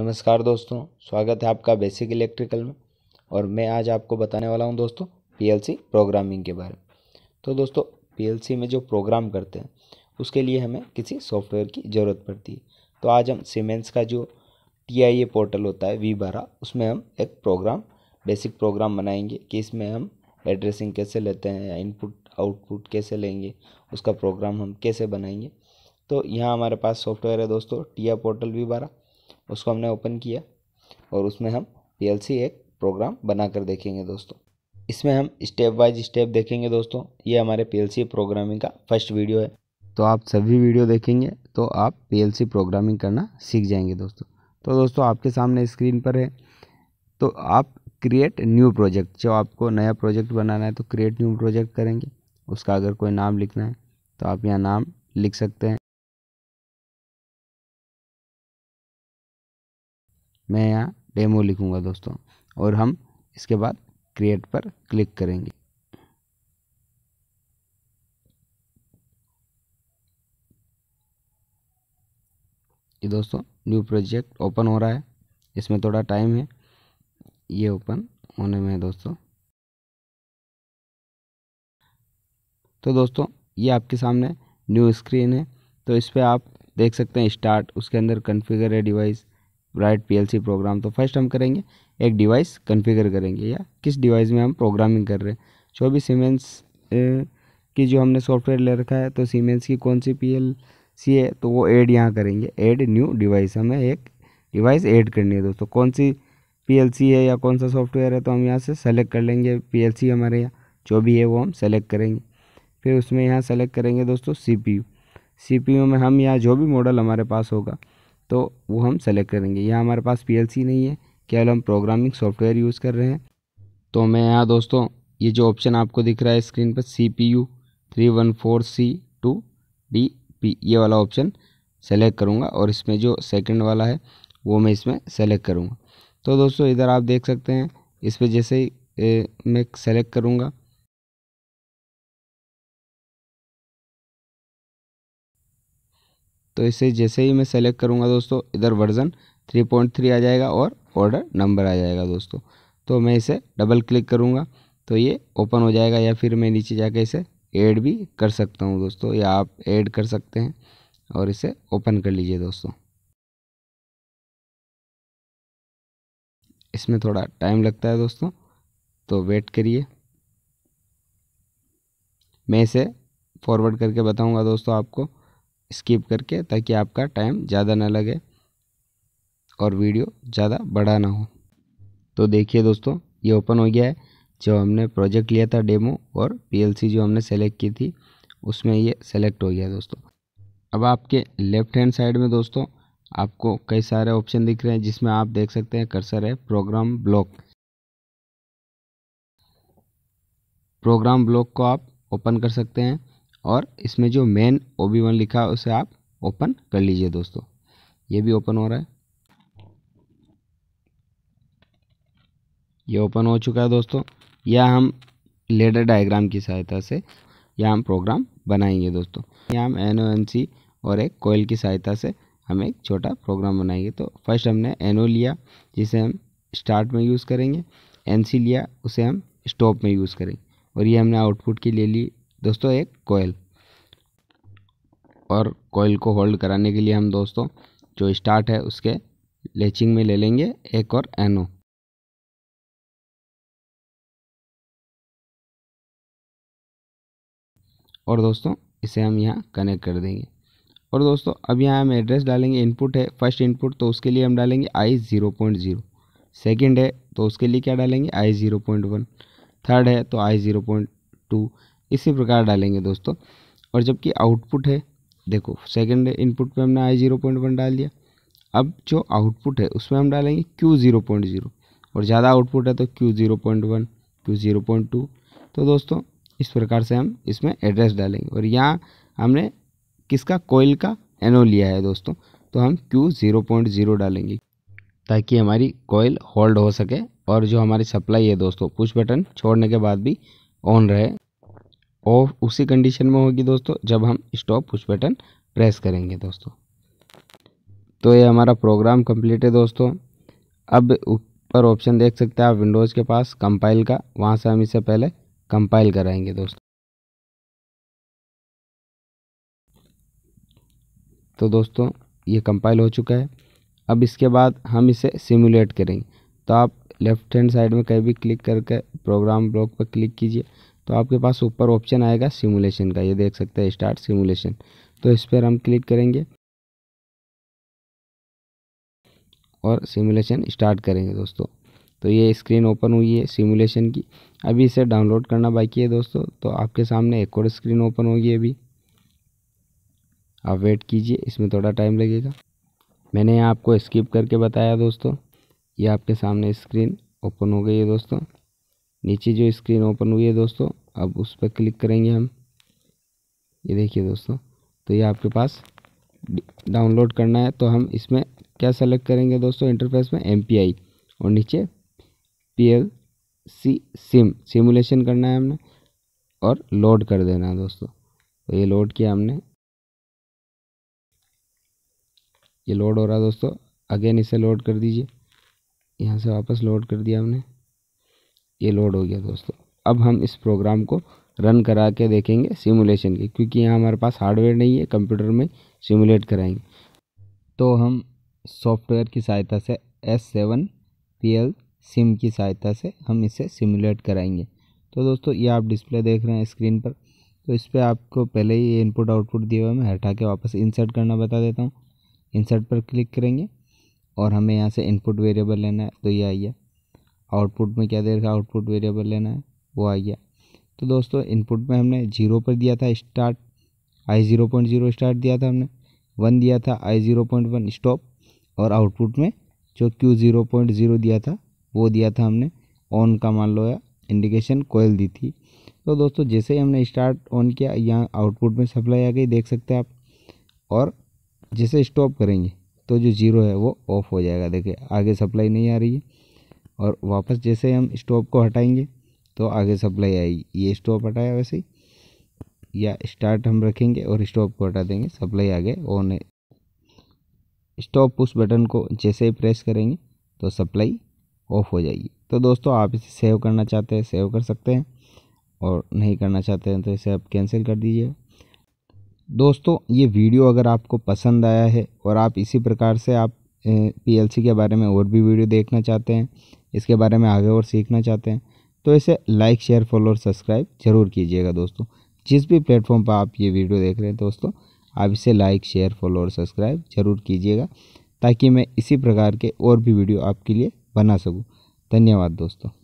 नमस्कार दोस्तों स्वागत है आपका बेसिक इलेक्ट्रिकल में और मैं आज आपको बताने वाला हूं दोस्तों पीएलसी प्रोग्रामिंग के बारे में तो दोस्तों पीएलसी में जो प्रोग्राम करते हैं उसके लिए हमें किसी सॉफ्टवेयर की ज़रूरत पड़ती है तो आज हम सीमेंस का जो टी पोर्टल होता है वी बारह उसमें हम एक प्रोग्राम बेसिक प्रोग्राम बनाएंगे कि इसमें हम एड्रेसिंग कैसे लेते हैं या इनपुट आउटपुट कैसे लेंगे उसका प्रोग्राम हम कैसे बनाएंगे तो यहाँ हमारे पास सॉफ्टवेयर है दोस्तों टिया पोर्टल वी बारह उसको हमने ओपन किया और उसमें हम पी एक प्रोग्राम बना कर देखेंगे दोस्तों इसमें हम स्टेप बाय स्टेप देखेंगे दोस्तों ये हमारे पी प्रोग्रामिंग का फर्स्ट वीडियो है तो आप सभी वीडियो देखेंगे तो आप पी प्रोग्रामिंग करना सीख जाएंगे दोस्तों तो दोस्तों आपके सामने स्क्रीन पर है तो आप क्रिएट न्यू प्रोजेक्ट जो आपको नया प्रोजेक्ट बनाना है तो क्रिएट न्यू प्रोजेक्ट करेंगे उसका अगर कोई नाम लिखना है तो आप यहाँ नाम लिख सकते हैं मैं यहाँ डेमो लिखूँगा दोस्तों और हम इसके बाद क्रिएट पर क्लिक करेंगे ये दोस्तों न्यू प्रोजेक्ट ओपन हो रहा है इसमें थोड़ा टाइम है ये ओपन होने में है दोस्तों तो दोस्तों ये आपके सामने न्यू स्क्रीन है तो इस पर आप देख सकते हैं स्टार्ट उसके अंदर कन्फिगर है डिवाइस राइट पीएलसी प्रोग्राम तो फर्स्ट हम करेंगे एक डिवाइस कन्फिगर करेंगे या किस डिवाइस में हम प्रोग्रामिंग कर रहे हैं जो भी सीमेंस की जो हमने सॉफ्टवेयर ले रखा है तो सीमेंस की कौन सी पी एल सी है तो वो ऐड यहाँ करेंगे ऐड न्यू डिवाइस हमें एक डिवाइस ऐड करनी है दोस्तों कौन सी पी एल सी है या कौन सा सॉफ्टवेयर है तो हम यहाँ से सेलेक्ट कर लेंगे पी एल सी हमारे यहाँ जो भी है वो हम सेलेक्ट करेंगे फिर उसमें यहाँ सेलेक्ट करेंगे दोस्तों C P U C P U में हम यहाँ जो भी मॉडल हमारे पास होगा तो वो हम सेलेक्ट करेंगे यहाँ हमारे पास पी नहीं है केवल हम प्रोग्रामिंग सॉफ्टवेयर यूज़ कर रहे हैं तो मैं यहाँ दोस्तों ये जो ऑप्शन आपको दिख रहा है स्क्रीन पर C P U three one four C two D P ये वाला ऑप्शन सेलेक्ट करूँगा और इसमें जो सेकंड वाला है वो मैं इसमें सेलेक्ट करूँगा तो दोस्तों इधर आप देख सकते हैं इस पर जैसे ए, मैं सेलेक्ट करूँगा तो इसे जैसे ही मैं सेलेक्ट करूँगा दोस्तों इधर वर्ज़न 3.3 आ जाएगा और ऑर्डर नंबर आ जाएगा दोस्तों तो मैं इसे डबल क्लिक करूँगा तो ये ओपन हो जाएगा या फिर मैं नीचे जाके इसे ऐड भी कर सकता हूँ दोस्तों या आप ऐड कर सकते हैं और इसे ओपन कर लीजिए दोस्तों इसमें थोड़ा टाइम लगता है दोस्तों तो वेट करिए मैं इसे फॉरवर्ड करके बताऊंगा दोस्तों आपको स्किप करके ताकि आपका टाइम ज़्यादा ना लगे और वीडियो ज़्यादा बड़ा ना हो तो देखिए दोस्तों ये ओपन हो गया है जो हमने प्रोजेक्ट लिया था डेमो और पीएलसी जो हमने सेलेक्ट की थी उसमें ये सेलेक्ट हो गया दोस्तों अब आपके लेफ्ट हैंड साइड में दोस्तों आपको कई सारे ऑप्शन दिख रहे हैं जिसमें आप देख सकते हैं कर्सर है प्रोग्राम ब्लॉक प्रोग्राम ब्लॉक को आप ओपन कर सकते हैं और इसमें जो मेन ओ बी वन लिखा है उसे आप ओपन कर लीजिए दोस्तों ये भी ओपन हो रहा है ये ओपन हो चुका है दोस्तों या हम लेडर डायग्राम की सहायता से या हम प्रोग्राम बनाएंगे दोस्तों या हम एन ओ एन सी और एक कोयल की सहायता से हम एक छोटा प्रोग्राम बनाएंगे तो फर्स्ट हमने एन ओ लिया जिसे हम स्टार्ट में यूज़ करेंगे एन सी लिया उसे हम स्टॉप में यूज़ करेंगे और ये हमने आउटपुट के लिए ली दोस्तों एक कोयल और कोयल को होल्ड कराने के लिए हम दोस्तों जो स्टार्ट है उसके लेचिंग में ले लेंगे एक और एनो और दोस्तों इसे हम यहाँ कनेक्ट कर देंगे और दोस्तों अब यहाँ हम एड्रेस डालेंगे इनपुट है फर्स्ट इनपुट तो उसके लिए हम डालेंगे I zero point zero second है तो उसके लिए क्या डालेंगे I zero point one third है तो आई ज़ीरो पॉइंट टू इसी प्रकार डालेंगे दोस्तों और जबकि आउटपुट है देखो सेकेंड इनपुट पे हमने आई जीरो पॉइंट वन डाल दिया अब जो आउटपुट है उसमें हम डालेंगे क्यू ज़ीरो पॉइंट ज़ीरो और ज़्यादा आउटपुट है तो Q zero point one Q zero point two तो दोस्तों इस प्रकार से हम इसमें एड्रेस डालेंगे और यहाँ हमने किसका कोयल का एनो लिया है दोस्तों तो हम क्यू ज़ीरो पॉइंट ज़ीरो डालेंगे ताकि हमारी कोयल होल्ड हो सके और जो हमारी सप्लाई है दोस्तों पुश बटन छोड़ने के बाद भी ऑन रहे ऑफ उसी कंडीशन में होगी दोस्तों जब हम स्टॉप पुश बटन प्रेस करेंगे दोस्तों तो ये हमारा प्रोग्राम कंप्लीट है दोस्तों अब ऊपर ऑप्शन देख सकते हैं आप विंडोज़ के पास कंपाइल का वहाँ से हम इसे पहले कंपाइल कराएंगे दोस्तों तो दोस्तों ये कंपाइल हो चुका है अब इसके बाद हम इसे सिमुलेट करेंगे तो आप लेफ़्ट हैंड साइड में कहीं भी क्लिक करके प्रोग्राम ब्लॉक पर क्लिक कीजिए तो आपके पास ऊपर ऑप्शन आएगा सिमुलेशन का ये देख सकते हैं स्टार्ट सिमुलेशन तो इस पर हम क्लिक करेंगे और सिमुलेशन स्टार्ट करेंगे दोस्तों तो ये स्क्रीन ओपन हुई है सिमुलेशन की अभी इसे डाउनलोड करना बाकी है दोस्तों तो आपके सामने एक और स्क्रीन ओपन होगी अभी आप वेट कीजिए इसमें थोड़ा टाइम लगेगा मैंने आपको स्किप करके बताया दोस्तों ये आपके सामने स्क्रीन ओपन हो गई है दोस्तों नीचे जो स्क्रीन ओपन हुई है दोस्तों अब उस पर क्लिक करेंगे हम ये देखिए दोस्तों तो ये आपके पास डाउनलोड करना है तो हम इसमें क्या सेलेक्ट करेंगे दोस्तों इंटरफेस में एम और नीचे P L C sim simulation करना है हमने और लोड कर देना है दोस्तों तो ये लोड किया हमने ये लोड हो रहा है दोस्तों अगेन इसे लोड कर दीजिए यहाँ से वापस लोड कर दिया हमने ये लोड हो गया दोस्तों अब हम इस प्रोग्राम को रन करा के देखेंगे सिमुलेशन के क्योंकि यहाँ हमारे पास हार्डवेयर नहीं है कंप्यूटर में सिमुलेट कराएंगे तो हम सॉफ्टवेयर की सहायता से S seven P L sim की सहायता से हम इसे सिमुलेट कराएंगे तो दोस्तों ये आप डिस्प्ले देख रहे हैं स्क्रीन पर तो इस पर आपको पहले ही इनपुट आउटपुट दिए हुए मैं हटा के वापस इंसर्ट करना बता देता हूँ इंसर्ट पर क्लिक करेंगे और हमें यहाँ से इनपुट वेरिएबल लेना है तो ये आइए आउटपुट में क्या दे रखा आउटपुट वेरिएबल लेना है वो आ गया तो दोस्तों इनपुट में हमने जीरो पर दिया था start I zero point zero start दिया था हमने वन दिया था I zero point one stop और आउटपुट में जो क्यू ज़ीरो पॉइंट ज़ीरो दिया था वो दिया था हमने ऑन का मान लो या इंडिकेशन कोयल दी थी तो दोस्तों जैसे ही हमने स्टार्ट ऑन किया यहाँ आउटपुट में सप्लाई आ गई देख सकते हैं आप और जैसे स्टॉप करेंगे तो जो ज़ीरो है वो ऑफ हो जाएगा देखिए आगे सप्लाई नहीं आ रही है और वापस जैसे हम स्टॉप को हटाएंगे तो आगे सप्लाई आएगी ये स्टॉप हटाया वैसे ही या स्टार्ट हम रखेंगे और स्टॉप को हटा देंगे सप्लाई आगे ऑन है स्टॉप पुश बटन को जैसे ही प्रेस करेंगे तो सप्लाई ऑफ हो जाएगी तो दोस्तों आप इसे सेव करना चाहते हैं सेव कर सकते हैं और नहीं करना चाहते हैं तो इसे आप कैंसिल कर दीजिए दोस्तों ये वीडियो अगर आपको पसंद आया है और आप इसी प्रकार से आप पीएलसी के बारे में और भी वीडियो देखना चाहते हैं इसके बारे में आगे और सीखना चाहते हैं तो इसे लाइक शेयर फॉलो और सब्सक्राइब जरूर कीजिएगा दोस्तों जिस भी प्लेटफॉर्म पर आप ये वीडियो देख रहे हैं दोस्तों आप इसे लाइक शेयर फॉलो और सब्सक्राइब जरूर कीजिएगा ताकि मैं इसी प्रकार के और भी वीडियो आपके लिए बना सकूँ धन्यवाद दोस्तों